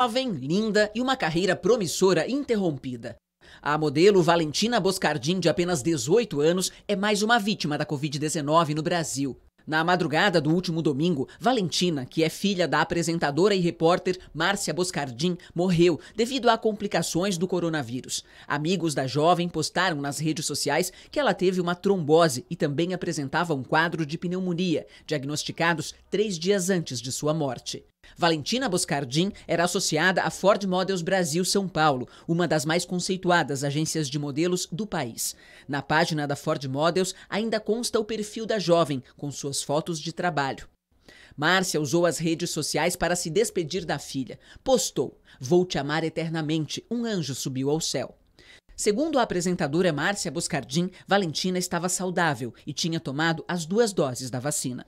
jovem, linda e uma carreira promissora interrompida. A modelo Valentina Boscardin, de apenas 18 anos, é mais uma vítima da Covid-19 no Brasil. Na madrugada do último domingo, Valentina, que é filha da apresentadora e repórter Márcia Boscardin, morreu devido a complicações do coronavírus. Amigos da jovem postaram nas redes sociais que ela teve uma trombose e também apresentava um quadro de pneumonia, diagnosticados três dias antes de sua morte. Valentina Boscardin era associada à Ford Models Brasil São Paulo, uma das mais conceituadas agências de modelos do país. Na página da Ford Models ainda consta o perfil da jovem, com suas fotos de trabalho. Márcia usou as redes sociais para se despedir da filha. Postou: Vou te amar eternamente. Um anjo subiu ao céu. Segundo a apresentadora Márcia Boscardin, Valentina estava saudável e tinha tomado as duas doses da vacina.